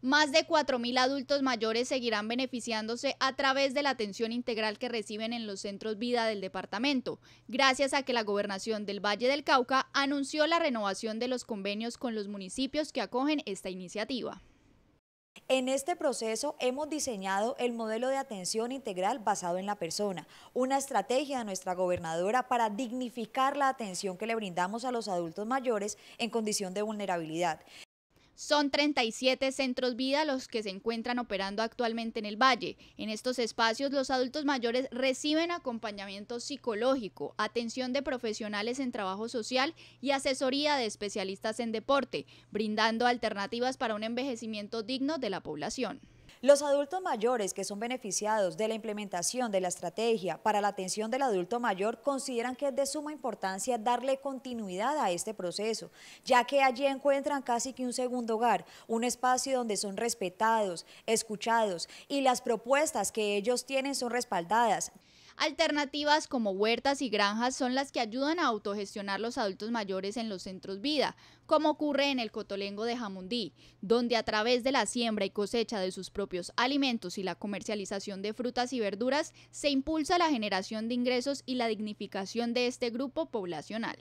Más de 4.000 adultos mayores seguirán beneficiándose a través de la atención integral que reciben en los centros vida del departamento, gracias a que la gobernación del Valle del Cauca anunció la renovación de los convenios con los municipios que acogen esta iniciativa. En este proceso hemos diseñado el modelo de atención integral basado en la persona, una estrategia de nuestra gobernadora para dignificar la atención que le brindamos a los adultos mayores en condición de vulnerabilidad. Son 37 centros vida los que se encuentran operando actualmente en el valle. En estos espacios los adultos mayores reciben acompañamiento psicológico, atención de profesionales en trabajo social y asesoría de especialistas en deporte, brindando alternativas para un envejecimiento digno de la población. Los adultos mayores que son beneficiados de la implementación de la estrategia para la atención del adulto mayor consideran que es de suma importancia darle continuidad a este proceso, ya que allí encuentran casi que un segundo hogar, un espacio donde son respetados, escuchados y las propuestas que ellos tienen son respaldadas. Alternativas como huertas y granjas son las que ayudan a autogestionar los adultos mayores en los centros vida, como ocurre en el Cotolengo de Jamundí, donde a través de la siembra y cosecha de sus propios alimentos y la comercialización de frutas y verduras se impulsa la generación de ingresos y la dignificación de este grupo poblacional.